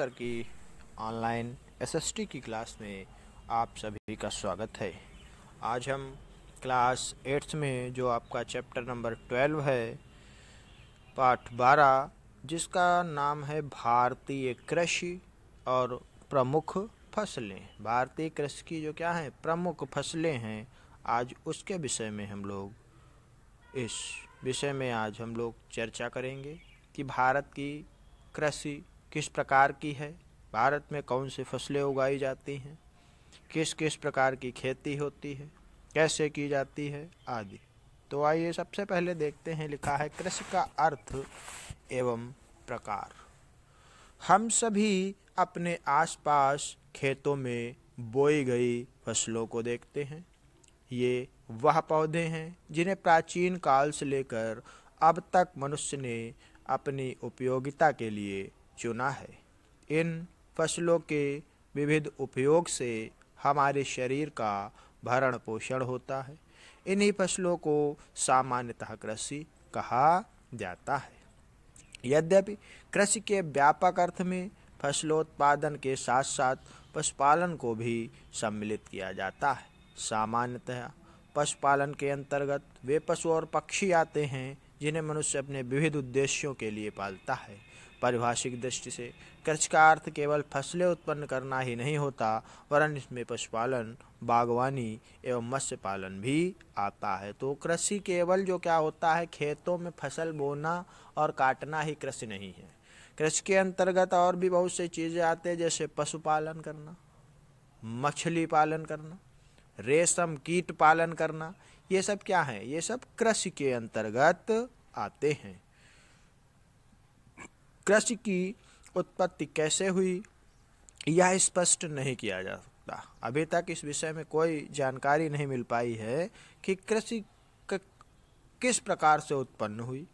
sir की online SST की class में आप सभी का स्वागत है आज हम क्लास एट्थ में जो आपका चैप्टर नंबर ट्वेल्व है पार्ट बारह जिसका नाम है भारतीय कृषि और प्रमुख फसलें भारतीय कृषि की जो क्या है प्रमुख फसलें हैं आज उसके विषय में हम लोग इस विषय में आज हम लोग चर्चा करेंगे कि भारत की कृषि किस प्रकार की है भारत में कौन सी फसलें उगाई जाती हैं किस किस प्रकार की खेती होती है कैसे की जाती है आदि तो आइए सबसे पहले देखते हैं लिखा है कृषि का अर्थ एवं प्रकार हम सभी अपने आसपास खेतों में बोई गई फसलों को देखते हैं ये वह पौधे हैं जिन्हें प्राचीन काल से लेकर अब तक मनुष्य ने अपनी उपयोगिता के लिए चुना है इन फसलों के विविध उपयोग से हमारे शरीर का भरण पोषण होता है इन्हीं फसलों को सामान्यतः कृषि कहा जाता है यद्यपि कृषि के व्यापक अर्थ में फसलोत्पादन के साथ साथ पशुपालन को भी सम्मिलित किया जाता है सामान्यतः पशुपालन के अंतर्गत वे पशु और पक्षी आते हैं जिन्हें मनुष्य अपने विविध उद्देश्यों के लिए पालता है पारिभाषिक दृष्टि से कृषि का अर्थ केवल फसलें उत्पन्न करना ही नहीं होता वरन इसमें पशुपालन बागवानी एवं मत्स्य पालन भी आता है तो कृषि केवल जो क्या होता है खेतों में फसल बोना और काटना ही कृषि नहीं है कृषि के अंतर्गत और भी बहुत सी चीज़ें आते हैं जैसे पशुपालन करना मछली पालन करना रेशम कीट पालन करना ये सब क्या है ये सब कृषि के अंतर्गत आते हैं कृषि की उत्पत्ति कैसे हुई यह स्पष्ट नहीं किया जा सकता अभी तक इस विषय में कोई जानकारी नहीं मिल पाई है कि कृषि किस प्रकार से उत्पन्न हुई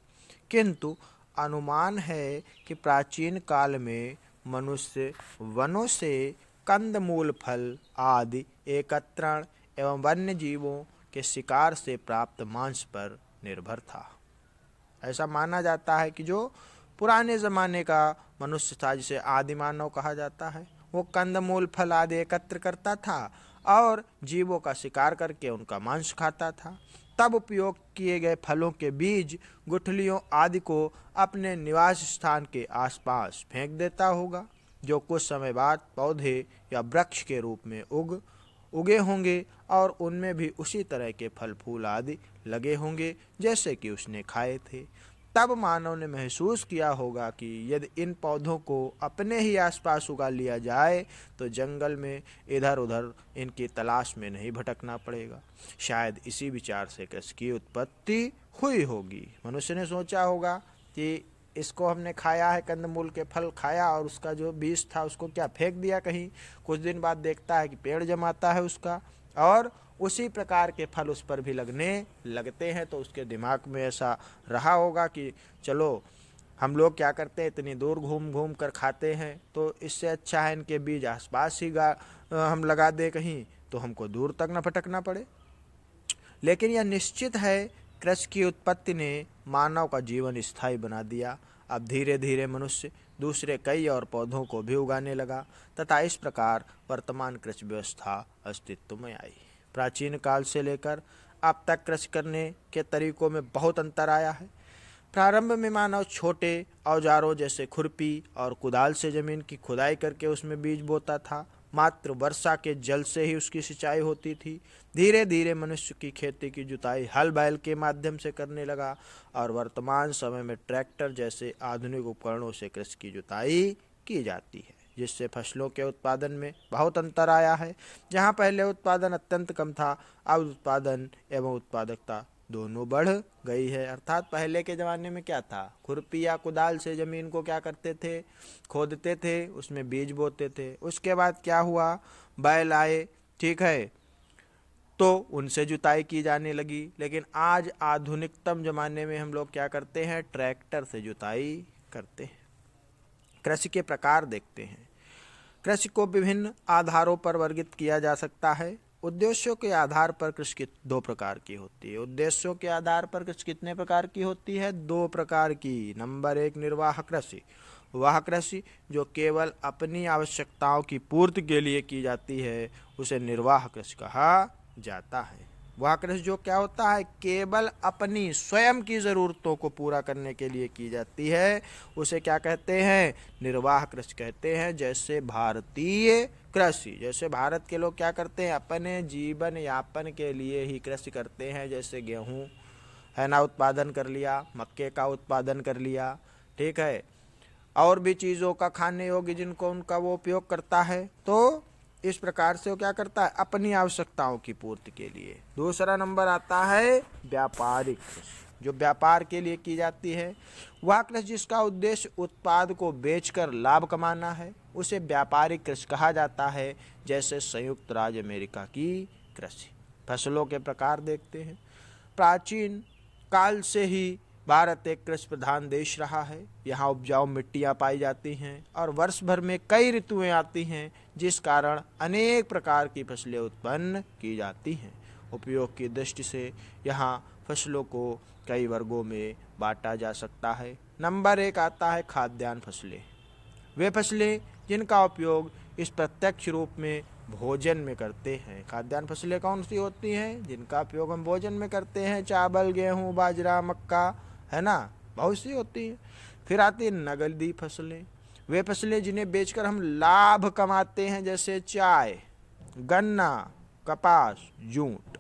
किंतु अनुमान है कि प्राचीन काल में मनुष्य वनों से कंदमूल फल आदि एकत्रण एवं वन्य जीवों के शिकार से प्राप्त मांस पर निर्भर था ऐसा माना जाता है कि जो पुराने ज़माने का मनुष्य था जिसे आदि मानव कहा जाता है वो कंदमूल फल आदि एकत्र करता था और जीवों का शिकार करके उनका मांस खाता था तब उपयोग किए गए फलों के बीज गुठलियों आदि को अपने निवास स्थान के आसपास फेंक देता होगा जो कुछ समय बाद पौधे या वृक्ष के रूप में उग उगे होंगे और उनमें भी उसी तरह के फल फूल आदि लगे होंगे जैसे कि उसने खाए थे तब मानव ने महसूस किया होगा कि यदि इन पौधों को अपने ही आसपास उगा लिया जाए तो जंगल में इधर उधर इनकी तलाश में नहीं भटकना पड़ेगा शायद इसी विचार से कृष की उत्पत्ति हुई होगी मनुष्य ने सोचा होगा कि इसको हमने खाया है कंदमूल के फल खाया और उसका जो बीज था उसको क्या फेंक दिया कहीं कुछ दिन बाद देखता है कि पेड़ जमाता है उसका और उसी प्रकार के फल उस पर भी लगने लगते हैं तो उसके दिमाग में ऐसा रहा होगा कि चलो हम लोग क्या करते हैं इतनी दूर घूम घूम कर खाते हैं तो इससे अच्छा है इनके बीज आसपास ही गा हम लगा दें कहीं तो हमको दूर तक न भटकना पड़े लेकिन यह निश्चित है कृषि की उत्पत्ति ने मानव का जीवन स्थायी बना दिया अब धीरे धीरे मनुष्य दूसरे कई और पौधों को भी उगाने लगा तथा इस प्रकार वर्तमान कृषि व्यवस्था अस्तित्व में आई प्राचीन काल से लेकर अब तक कृषि करने के तरीकों में बहुत अंतर आया है प्रारंभ में मानव छोटे औजारों जैसे खुरपी और कुदाल से ज़मीन की खुदाई करके उसमें बीज बोता था मात्र वर्षा के जल से ही उसकी सिंचाई होती थी धीरे धीरे मनुष्य की खेती की जुताई हल बैल के माध्यम से करने लगा और वर्तमान समय में ट्रैक्टर जैसे आधुनिक उपकरणों से कृषि की जुताई की जाती है जिससे फसलों के उत्पादन में बहुत अंतर आया है जहां पहले उत्पादन अत्यंत कम था अब उत्पादन एवं उत्पादकता दोनों बढ़ गई है अर्थात पहले के ज़माने में क्या था खुरपी या कुदाल से ज़मीन को क्या करते थे खोदते थे उसमें बीज बोते थे उसके बाद क्या हुआ बैल आए ठीक है तो उनसे जुताई की जाने लगी लेकिन आज आधुनिकतम ज़माने में हम लोग क्या करते हैं ट्रैक्टर से जुताई करते हैं कृषि के प्रकार देखते हैं कृषि को विभिन्न आधारों पर वर्गित किया जा सकता है उद्देश्यों के आधार पर कृषि दो प्रकार की होती है उद्देश्यों के आधार पर कृषि कितने प्रकार की होती है दो प्रकार की नंबर एक निर्वाह कृषि वह कृषि जो केवल अपनी आवश्यकताओं की पूर्ति के लिए की जाती है उसे निर्वाह कृषि कहा जाता है वाकरस जो क्या होता है केवल अपनी स्वयं की ज़रूरतों को पूरा करने के लिए की जाती है उसे क्या कहते हैं निर्वाह कृषि कहते हैं जैसे भारतीय कृषि जैसे भारत के लोग क्या करते हैं अपने जीवन यापन के लिए ही कृषि करते हैं जैसे गेहूं है ना उत्पादन कर लिया मक्के का उत्पादन कर लिया ठीक है और भी चीज़ों का खाने योग्य जिनको उनका वो उपयोग करता है तो इस प्रकार से वो क्या करता है अपनी आवश्यकताओं की पूर्ति के लिए दूसरा नंबर आता है व्यापारिक कृषि जो व्यापार के लिए की जाती है वह कृषि जिसका उद्देश्य उत्पाद को बेचकर लाभ कमाना है उसे व्यापारिक कृषि कहा जाता है जैसे संयुक्त राज्य अमेरिका की कृषि फसलों के प्रकार देखते हैं प्राचीन काल से ही भारत एक कृषि प्रधान देश रहा है यहाँ उपजाऊ मिट्टियाँ पाई जाती हैं और वर्ष भर में कई ऋतुएँ आती हैं जिस कारण अनेक प्रकार की फसलें उत्पन्न की जाती हैं उपयोग की दृष्टि से यहाँ फसलों को कई वर्गों में बांटा जा सकता है नंबर एक आता है खाद्यान्न फसलें वे फसलें जिनका उपयोग इस प्रत्यक्ष रूप में भोजन में करते हैं खाद्यान्न फसलें कौन सी होती हैं जिनका उपयोग हम भोजन में करते हैं चावल गेहूँ बाजरा मक्का है ना बहुत सी होती है फिर आती है नगदी फसलें वे फसलें जिन्हें बेचकर हम लाभ कमाते हैं जैसे चाय गन्ना कपास जूट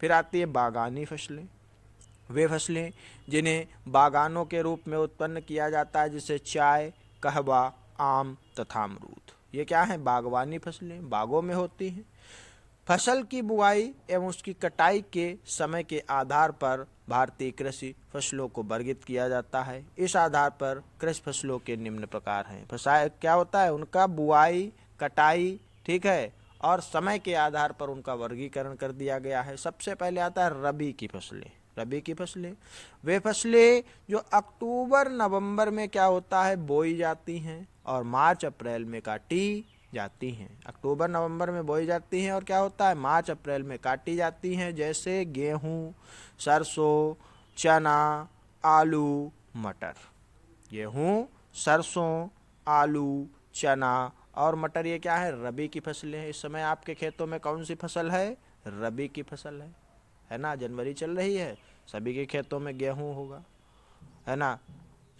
फिर आती है बागानी फसलें वे फसलें जिन्हें बागानों के रूप में उत्पन्न किया जाता है जैसे चाय कहवा आम तथा अमरूद ये क्या है बागवानी फसलें बागों में होती हैं फसल की बुआई एवं उसकी कटाई के समय के आधार पर भारतीय कृषि फसलों को वर्गित किया जाता है इस आधार पर कृषि फसलों के निम्न प्रकार हैं फसा क्या होता है उनका बुआई कटाई ठीक है और समय के आधार पर उनका वर्गीकरण कर दिया गया है सबसे पहले आता है रबी की फसलें रबी की फसलें वे फसलें जो अक्टूबर नवंबर में क्या होता है बोई जाती हैं और मार्च अप्रैल में काटी जाती हैं अक्टूबर नवंबर में बोई जाती हैं और क्या होता है मार्च अप्रैल में काटी जाती हैं जैसे गेहूं सरसों चना आलू मटर गेहूँ सरसों आलू चना और मटर ये क्या है रबी की फसलें हैं इस समय आपके खेतों में कौन सी फसल है रबी की फसल है है ना जनवरी चल रही है सभी के खेतों में गेहूँ होगा है ना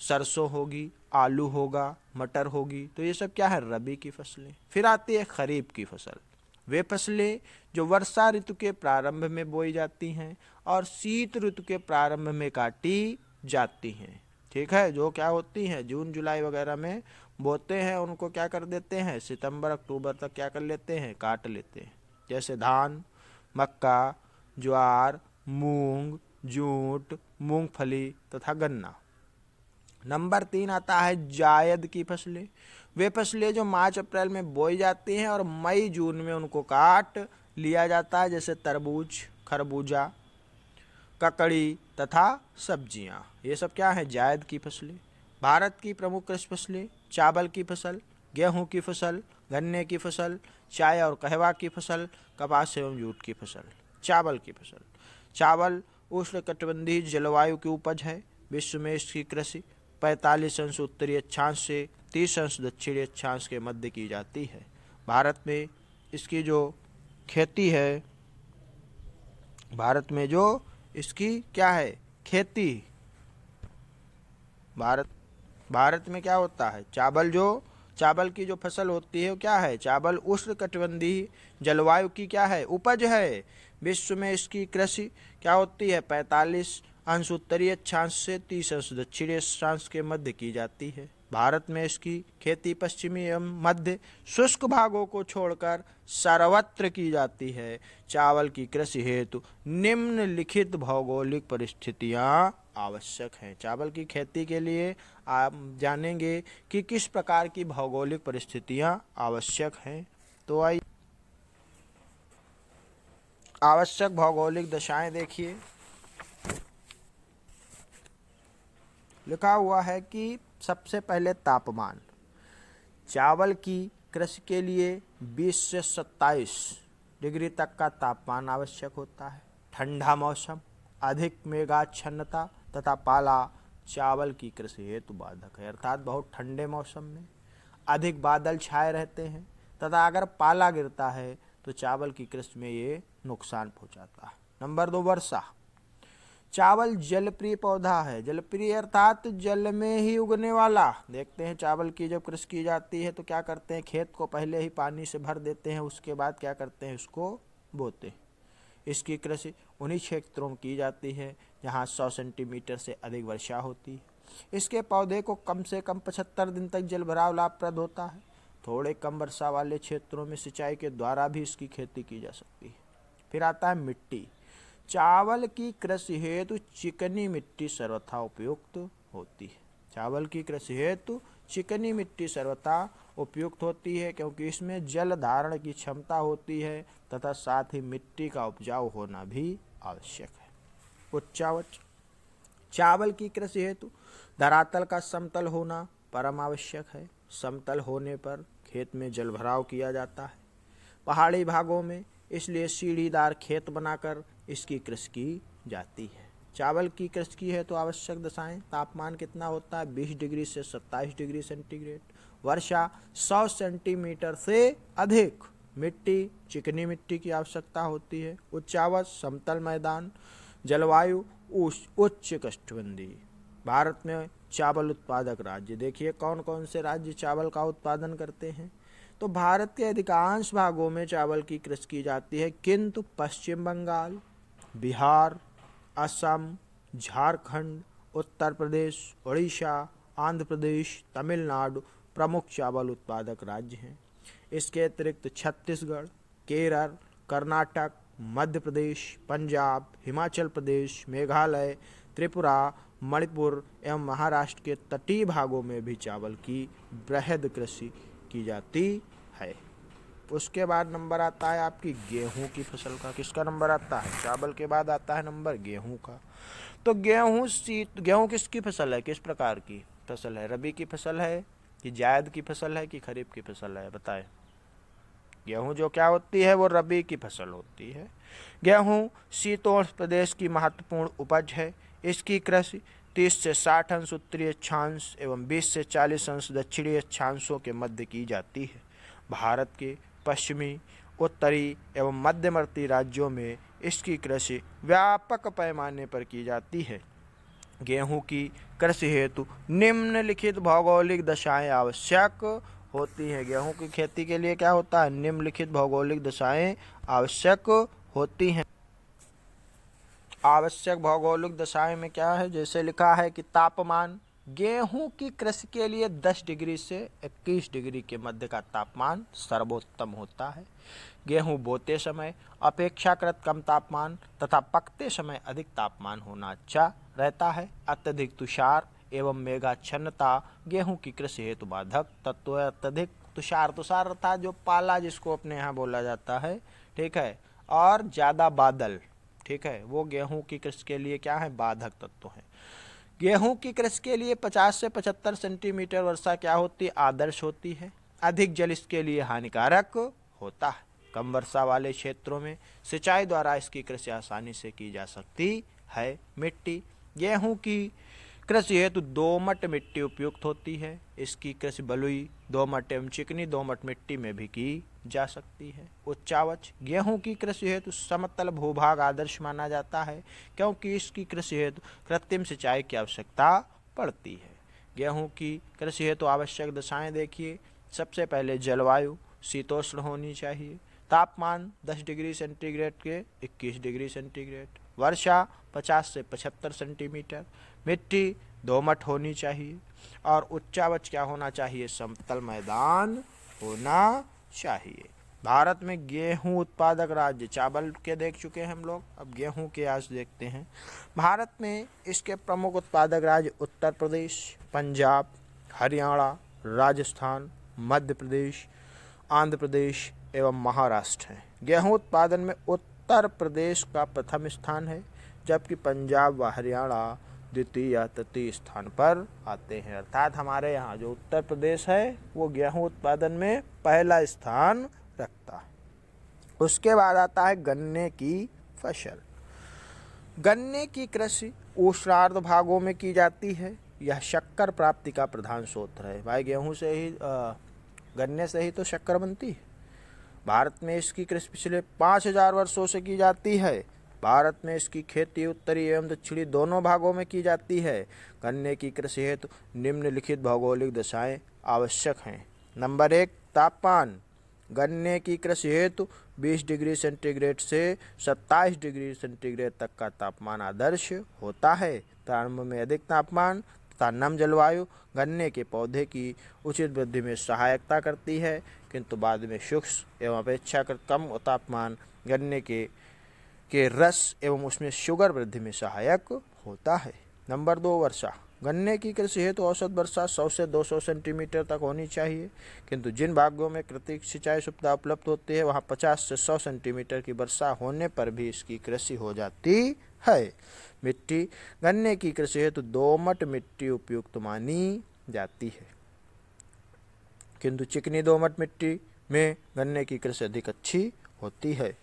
सरसों होगी आलू होगा मटर होगी तो ये सब क्या है रबी की फसलें फिर आती है खरीफ की फसल वे फसलें जो वर्षा ऋतु के प्रारंभ में बोई जाती हैं और शीत ऋतु के प्रारंभ में काटी जाती हैं ठीक है जो क्या होती हैं जून जुलाई वगैरह में बोते हैं उनको क्या कर देते हैं सितंबर अक्टूबर तक क्या कर लेते हैं काट लेते हैं जैसे धान मक्का ज्वार मूंग जूट मूंगफली तथा गन्ना नंबर तीन आता है जायद की फसलें वे फसलें जो मार्च अप्रैल में बोई जाती हैं और मई जून में उनको काट लिया जाता है जैसे तरबूज खरबूजा ककड़ी तथा सब्जियां ये सब क्या है जायद की फसलें भारत की प्रमुख कृषि फसलें चावल की फसल गेहूं की फसल गन्ने की फसल चाय और कहवा की फसल कपास एवं जूट की फसल चावल की फसल चावल उष्णकटिबंधीय जलवायु की उपज है विश्व में इसकी कृषि पैंतालीस अंश उत्तरी अक्षांश से तीस अंश दक्षिणी अक्षांश के मध्य की जाती है भारत में इसकी जो खेती है भारत में जो इसकी क्या है खेती भारत भारत में क्या होता है चावल जो चावल की जो फसल होती है वो क्या है चावल उष्ण कटिबंधी जलवायु की क्या है उपज है विश्व में इसकी कृषि क्या होती है पैंतालीस अंश उत्तरी अक्षांश से तीस अंश दक्षिणी अक्षांश के मध्य की जाती है भारत में इसकी खेती पश्चिमी एवं मध्य शुष्क भागों को छोड़कर सर्वत्र की जाती है चावल की कृषि हेतु निम्नलिखित भौगोलिक परिस्थितियाँ आवश्यक हैं चावल की खेती के लिए आप जानेंगे कि किस प्रकार की भौगोलिक परिस्थितियाँ आवश्यक हैं तो आइए आवश्यक भौगोलिक दशाएं देखिए लिखा हुआ है कि सबसे पहले तापमान चावल की कृषि के लिए 20 से 27 डिग्री तक का तापमान आवश्यक होता है ठंडा मौसम अधिक मेघाच्छन्नता तथा पाला चावल की कृषि हेतु बाधक है अर्थात बहुत ठंडे मौसम में अधिक बादल छाए रहते हैं तथा अगर पाला गिरता है तो चावल की कृषि में ये नुकसान पहुंचाता है नंबर दो वर्षा चावल जलप्रिय पौधा है जलप्रिय अर्थात जल में ही उगने वाला देखते हैं चावल की जब कृषि की जाती है तो क्या करते हैं खेत को पहले ही पानी से भर देते हैं उसके बाद क्या करते हैं उसको बोते हैं इसकी कृषि उन्हीं क्षेत्रों में की जाती है जहाँ सौ सेंटीमीटर से अधिक वर्षा होती है इसके पौधे को कम से कम पचहत्तर दिन तक जल भराव लाभप्रद होता है थोड़े कम वर्षा वाले क्षेत्रों में सिंचाई के द्वारा भी इसकी खेती की जा सकती है फिर आता है मिट्टी चावल की कृषि हेतु चिकनी मिट्टी सर्वथा उपयुक्त होती है चावल की कृषि हेतु चिकनी मिट्टी सर्वथा उपयुक्त होती है क्योंकि इसमें जल धारण की क्षमता होती है तथा साथ ही मिट्टी का उपजाऊ होना भी आवश्यक है उच्चावच चावल की कृषि हेतु धरातल का समतल होना परम आवश्यक है समतल होने पर खेत में जलभराव किया जाता है पहाड़ी भागों में इसलिए सीढ़ीदार खेत बनाकर इसकी कृषि की जाती है चावल की कृषि की है तो आवश्यक दशाएं तापमान कितना होता है 20 डिग्री से 27 डिग्री सेंटीग्रेड वर्षा 100 सेंटीमीटर से अधिक मिट्टी चिकनी मिट्टी की आवश्यकता होती है उच्चावत समतल मैदान जलवायु उच्च कष्टबंदी भारत में चावल उत्पादक राज्य देखिए कौन कौन से राज्य चावल का उत्पादन करते हैं तो भारत के अधिकांश भागों में चावल की कृषि की जाती है किंतु पश्चिम बंगाल बिहार असम झारखंड उत्तर प्रदेश उड़ीसा आंध्र प्रदेश तमिलनाडु प्रमुख चावल उत्पादक राज्य हैं इसके अतिरिक्त छत्तीसगढ़ केरल कर्नाटक मध्य प्रदेश पंजाब हिमाचल प्रदेश मेघालय त्रिपुरा मणिपुर एवं महाराष्ट्र के तटीय भागों में भी चावल की बृहद कृषि की जाती है उसके बाद नंबर आता है आपकी गेहूं की फसल का किसका नंबर आता है चावल के बाद आता है नंबर गेहूं का तो गेहूं शीत गेहूं किसकी फसल है किस प्रकार की फसल है रबी की फसल है कि जायद की फसल है कि खरीफ की फसल है बताए गेहूं जो क्या होती है वो रबी की फसल होती है गेहूँ शीतोष प्रदेश की महत्वपूर्ण उपज है इसकी कृषि 30 से 60 अंश उत्तरी अक्षांश एवं 20 से 40 अंश दक्षिणी अक्षांशों के मध्य की जाती है भारत के पश्चिमी उत्तरी एवं मध्यवर्ती राज्यों में इसकी कृषि व्यापक पैमाने पर की जाती है गेहूं की कृषि हेतु निम्नलिखित भौगोलिक दशाएं आवश्यक होती हैं गेहूं की खेती के लिए क्या होता है निम्नलिखित भौगोलिक दशाएं आवश्यक होती हैं आवश्यक भौगोलिक दशाएं में क्या है जैसे लिखा है कि तापमान गेहूं की कृषि के लिए 10 डिग्री से 21 डिग्री के मध्य का तापमान सर्वोत्तम होता है गेहूं बोते समय अपेक्षाकृत कम तापमान तथा पकते समय अधिक तापमान होना अच्छा रहता है अत्यधिक तुषार एवं मेघाच्छन्नता गेहूं की कृषि हेतु बाधक तत्व अत्यधिक तुषार तुषार था जो पाला जिसको अपने यहाँ बोला जाता है ठीक है और ज़्यादा बादल ठीक है वो गेहूं की कृषि के लिए क्या है बाधक तत्व हैं गेहूं की कृषि के लिए 50 से 75 सेंटीमीटर वर्षा क्या होती है आदर्श होती है अधिक जल इसके लिए हानिकारक होता है कम वर्षा वाले क्षेत्रों में सिंचाई द्वारा इसकी कृषि आसानी से की जा सकती है मिट्टी गेहूं की कृषि हेतु दोमट मिट्टी उपयुक्त होती है इसकी कृषि बलुई दोमट एवं चिकनी दोमट मिट्टी में भी की जा सकती है उच्चावच गेहूं की कृषि हेतु समतल भूभाग आदर्श माना जाता है क्योंकि इसकी कृषि हेतु कृत्रिम सिंचाई की आवश्यकता पड़ती है गेहूं की कृषि हेतु आवश्यक दशाएं देखिए सबसे पहले जलवायु शीतोष्ण होनी चाहिए तापमान 10 डिग्री सेंटीग्रेड के 21 डिग्री सेंटीग्रेड वर्षा 50 से 75 सेंटीमीटर मिट्टी दोमट होनी चाहिए और उच्चावच क्या होना चाहिए समतल मैदान होना चाहिए भारत में गेहूं उत्पादक राज्य चावल के देख चुके हैं हम लोग अब गेहूं के आज देखते हैं भारत में इसके प्रमुख उत्पादक राज्य उत्तर प्रदेश पंजाब हरियाणा राजस्थान मध्य प्रदेश आंध्र प्रदेश एवं महाराष्ट्र हैं गेहूं उत्पादन में उत्तर प्रदेश का प्रथम स्थान है जबकि पंजाब व हरियाणा द्वितीय या तृतीय स्थान पर आते हैं अर्थात हमारे यहाँ जो उत्तर प्रदेश है वो गेहूँ उत्पादन में पहला स्थान रखता है उसके बाद आता है गन्ने की फसल गन्ने की कृषि उष्णार्ध भागों में की जाती है यह शक्कर प्राप्ति का प्रधान स्रोत है भाई गेहूँ से ही आ, गन्ने से ही तो शक्कर बनती है भारत में इसकी कृषि पिछले पाँच हजार वर्षों से की जाती है भारत में इसकी खेती उत्तरी एवं दक्षिणी दोनों भागों में की जाती है गन्ने की कृषि हेतु निम्नलिखित भौगोलिक दशाएं आवश्यक हैं नंबर एक तापमान गन्ने की कृषि हेतु 20 डिग्री सेंटीग्रेड से 27 डिग्री सेंटीग्रेड तक का तापमान आदर्श होता है प्रारंभ में अधिक तापमान तथा नम जलवायु गन्ने के पौधे की उचित वृद्धि में सहायकता करती है किंतु बाद में शुष्क एवं अपेक्षाकृत कम तापमान गन्ने के के रस एवं उसमें शुगर वृद्धि में सहायक होता है नंबर दो वर्षा गन्ने की कृषि हेतु तो औसत वर्षा 100 से 200 सेंटीमीटर तक होनी चाहिए किंतु जिन भागों में कृतिक सिंचाई सुविधा उपलब्ध होती है वहाँ 50 से 100 सेंटीमीटर की वर्षा होने पर भी इसकी कृषि हो जाती है मिट्टी गन्ने की कृषि हेतु तो दोमट मिट्टी उपयुक्त मानी जाती है किंतु चिकनी दोमट मिट्टी में गन्ने की कृषि अधिक अच्छी होती है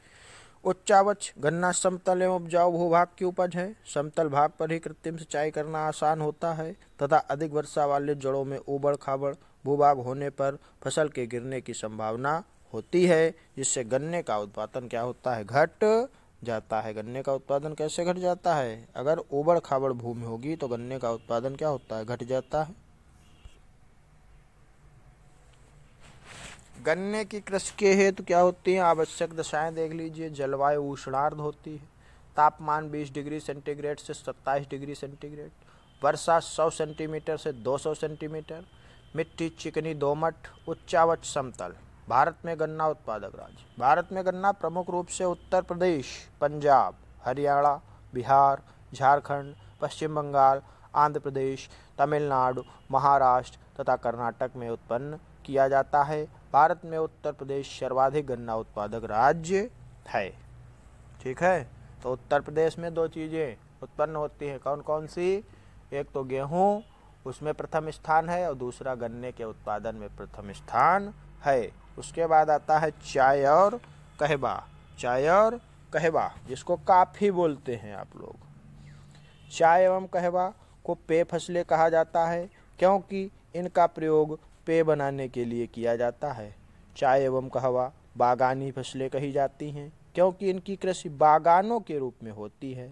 उच्चावच गन्ना समतल एवं उपजाऊ भूभाग की उपज है समतल भाग पर ही कृत्रिम सिंचाई करना आसान होता है तथा अधिक वर्षा वाले जड़ों में उबड़ खाबड़ भूभाग होने पर फसल के गिरने की संभावना होती है जिससे गन्ने का उत्पादन क्या होता है घट जाता है गन्ने का उत्पादन कैसे घट जाता है अगर उबड़ खाबड़ भूमि होगी तो गन्ने का उत्पादन क्या होता है घट जाता है गन्ने की कृषि के हेतु क्या होती हैं आवश्यक दशाएं देख लीजिए जलवायु उष्णार्ध होती है तापमान 20 डिग्री सेंटीग्रेड से 27 डिग्री सेंटीग्रेड वर्षा 100 सेंटीमीटर से 200 सेंटीमीटर मिट्टी चिकनी दोमट उच्चावच समतल भारत में गन्ना उत्पादक राज्य भारत में गन्ना प्रमुख रूप से उत्तर प्रदेश पंजाब हरियाणा बिहार झारखंड पश्चिम बंगाल आंध्र प्रदेश तमिलनाडु महाराष्ट्र तथा कर्नाटक में उत्पन्न किया जाता है भारत में उत्तर प्रदेश सर्वाधिक गन्ना उत्पादक राज्य है ठीक है तो उत्तर प्रदेश में दो चीज़ें उत्पन्न होती हैं कौन कौन सी एक तो गेहूं उसमें प्रथम स्थान है और दूसरा गन्ने के उत्पादन में प्रथम स्थान है उसके बाद आता है चाय और कहवा चाय और कहवा जिसको काफ़ी बोलते हैं आप लोग चाय एवं कहवा को पे फसलें कहा जाता है क्योंकि इनका प्रयोग पेय बनाने के लिए किया जाता है चाय एवं कहवा बागानी फसलें कही जाती हैं क्योंकि इनकी कृषि बागानों के रूप में होती है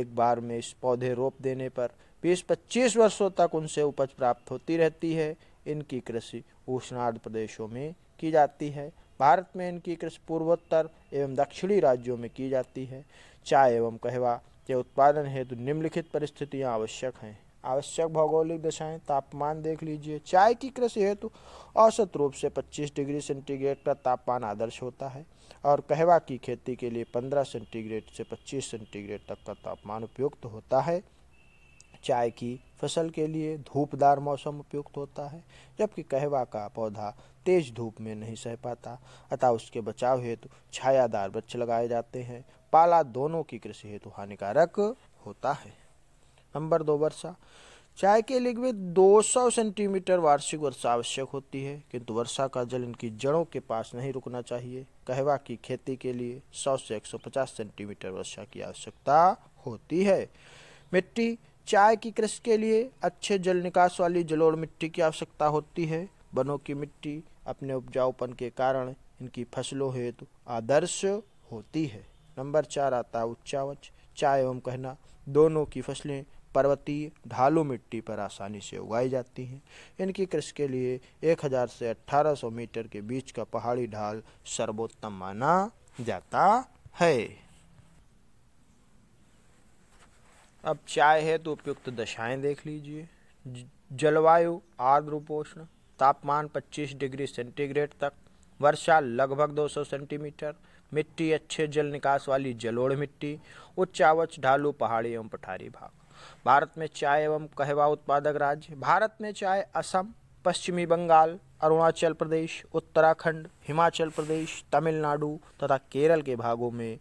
एक बार में इस पौधे रोप देने पर 20-25 वर्षों तक उनसे उपज प्राप्त होती रहती है इनकी कृषि उष्णार्ध प्रदेशों में की जाती है भारत में इनकी कृषि पूर्वोत्तर एवं दक्षिणी राज्यों में की जाती है चाय एवं कहवा के उत्पादन हेतु निम्नलिखित परिस्थितियाँ आवश्यक हैं आवश्यक भौगोलिक दशाएं तापमान देख लीजिए चाय की कृषि हेतु औसत रूप से 25 डिग्री सेंटीग्रेड का तापमान आदर्श होता है और कहवा की खेती के लिए 15 सेंटीग्रेड से 25 सेंटीग्रेड तक का तापमान उपयुक्त होता है चाय की फसल के लिए धूपदार मौसम उपयुक्त होता है जबकि कहवा का पौधा तेज धूप में नहीं सह पाता अतः उसके बचाव हेतु छायादार वृक्ष लगाए जाते हैं पाला दोनों की कृषि हेतु हानिकारक होता है नंबर दो वर्षा चाय के लिए दो 200 सेंटीमीटर वार्षिक वर्षा आवश्यक होती है किंतु वर्षा का जल इनकी जड़ों के पास नहीं रुकना चाहिए कहवा की खेती के लिए 100 से 150 सेंटीमीटर वर्षा की आवश्यकता होती है मिट्टी चाय की कृषि के लिए अच्छे जल निकास वाली जलोड़ मिट्टी की आवश्यकता होती है वनों की मिट्टी अपने उपजाऊपन के कारण इनकी फसलों हेतु आदर्श होती है नंबर चार आता है उच्चावच चाय एवं कहना दोनों की फसलें पर्वतीय ढालू मिट्टी पर आसानी से उगाई जाती हैं इनकी कृषि के लिए 1000 से 1800 मीटर के बीच का पहाड़ी ढाल सर्वोत्तम माना जाता है अब चाय है तो उपयुक्त दशाएं देख लीजिए जलवायु आर्द्र उपोष्ण तापमान 25 डिग्री सेंटीग्रेड तक वर्षा लगभग 200 सेंटीमीटर मिट्टी अच्छे जल निकास वाली जलोढ़ मिट्टी उच्चावच ढालू पहाड़ी एवं पठारी भाग भारत में चाय एवं कहवा उत्पादक राज्य भारत में चाय असम पश्चिमी बंगाल अरुणाचल प्रदेश उत्तराखंड हिमाचल प्रदेश तमिलनाडु तथा केरल के भागों में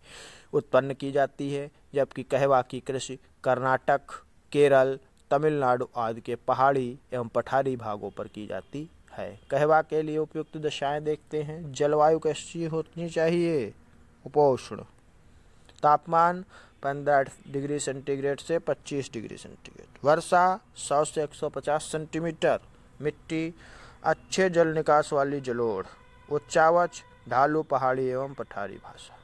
उत्पन्न की जाती है जबकि कहवा की कृषि कर्नाटक केरल तमिलनाडु आदि के पहाड़ी एवं पठारी भागों पर की जाती है कहवा के लिए उपयुक्त दशाएं देखते हैं जलवायु कैसी होनी चाहिए उपोष्ण तापमान पंद्रह डिग्री सेंटीग्रेड से 25 डिग्री सेंटीग्रेड वर्षा 100 से 150 सेंटीमीटर मिट्टी अच्छे जल निकास वाली जलोढ़ उच्चावच ढालू पहाड़ी एवं पठारी भाषा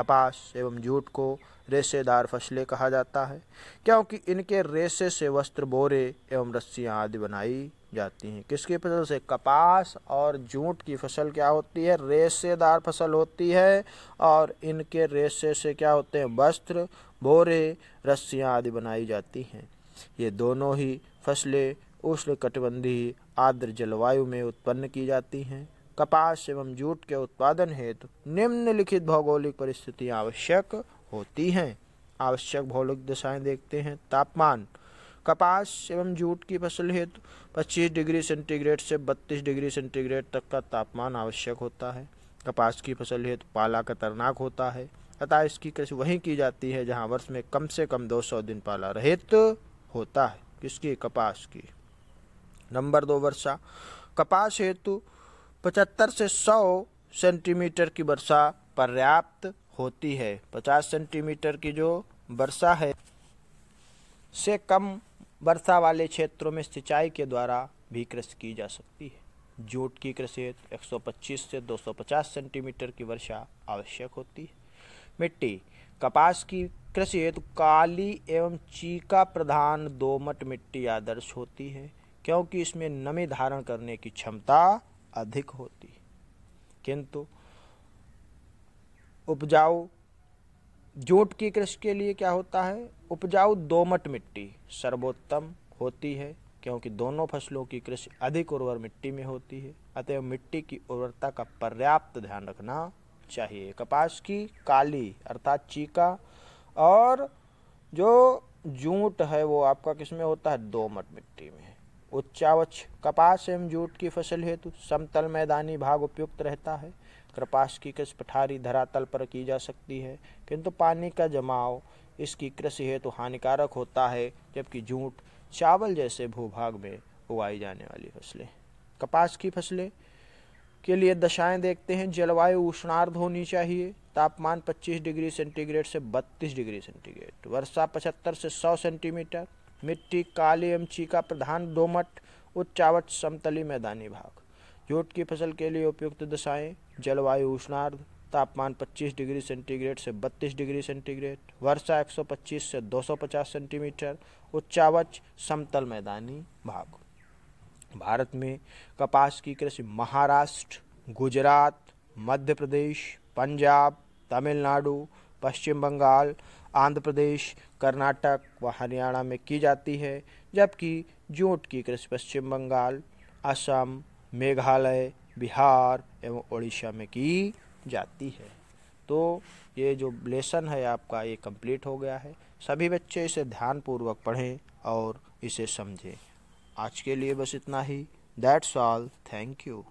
कपास एवं जूट को रेशेदार फसलें कहा जाता है क्योंकि इनके रेशे से वस्त्र बोरे एवं रस्सियाँ आदि बनाई जाती हैं किसकी फसल से कपास और जूट की फसल क्या होती है रेशेदार फसल होती है और इनके रेशे से क्या होते हैं वस्त्र बोरे रस्सियाँ आदि बनाई जाती हैं ये दोनों ही फसलें उष्ण कटिबंधी आर्द्र जलवायु में उत्पन्न की जाती हैं कपास एवं जूट के उत्पादन हेतु निम्नलिखित भौगोलिक परिस्थितियाँ आवश्यक होती हैं आवश्यक भौगोलिक दशाएं देखते हैं तापमान कपास एवं जूट की फसल हेतु 25 डिग्री सेंटीग्रेड से 32 डिग्री सेंटीग्रेड तक का तापमान आवश्यक होता है कपास की फसल हेतु पाला खतरनाक होता है तथा इसकी कृषि वहीं की जाती है जहां वर्ष में कम से कम 200 दिन पाला रहित तो होता है किसकी कपास की नंबर दो वर्षा कपास हेतु 75 से 100 सेंटीमीटर की वर्षा पर्याप्त होती है 50 सेंटीमीटर की जो वर्षा है से कम वर्षा वाले क्षेत्रों में सिंचाई के द्वारा भी कृषि की जा सकती है जूट की कृषि 125 से 250 सेंटीमीटर की वर्षा आवश्यक होती है मिट्टी कपास की कृषि हेतु काली एवं चीका प्रधान दोमट मिट्टी आदर्श होती है क्योंकि इसमें नमी धारण करने की क्षमता अधिक होती है किंतु उपजाऊ जोट की कृषि के लिए क्या होता है उपजाऊ दोमट मिट्टी सर्वोत्तम होती है क्योंकि दोनों फसलों की कृषि अधिक उर्वर मिट्टी में होती है अतः मिट्टी की उर्वरता का पर्याप्त ध्यान रखना चाहिए कपास की काली अर्थात चीका और जो जूट है वो आपका किस में होता है दोमट मिट्टी में उच्चावच कपास एवं जूट की फसल हेतु समतल मैदानी भाग उपयुक्त रहता है कपास की कृषि पठारी धरातल पर की जा सकती है किंतु पानी का जमाव इसकी कृषि हेतु तो हानिकारक होता है जबकि जूट चावल जैसे भूभाग में उगाई जाने वाली फसलें कपास की फसलें के लिए दशाएं देखते हैं जलवायु उष्णार्ध होनी चाहिए तापमान 25 डिग्री सेंटीग्रेड से 32 डिग्री सेंटीग्रेड वर्षा 75 से 100 सेंटीमीटर मिट्टी काली एवं चीका प्रधान दोमट उच्चावट समतली मैदानी भाग जूट की फसल के लिए उपयुक्त दशाएं जलवायु उष्णार्ध तापमान 25 डिग्री सेंटीग्रेड से 32 डिग्री सेंटीग्रेड वर्षा 125 से 250 सेंटीमीटर उच्चावच समतल मैदानी भाग भारत में कपास की कृषि महाराष्ट्र गुजरात मध्य प्रदेश पंजाब तमिलनाडु पश्चिम बंगाल आंध्र प्रदेश कर्नाटक व हरियाणा में की जाती है जबकि जूट की कृषि पश्चिम बंगाल असम मेघालय बिहार एवं उड़ीसा में की जाती है तो ये जो लेसन है आपका ये कंप्लीट हो गया है सभी बच्चे इसे ध्यानपूर्वक पढ़ें और इसे समझें आज के लिए बस इतना ही दैट्स ऑल थैंक यू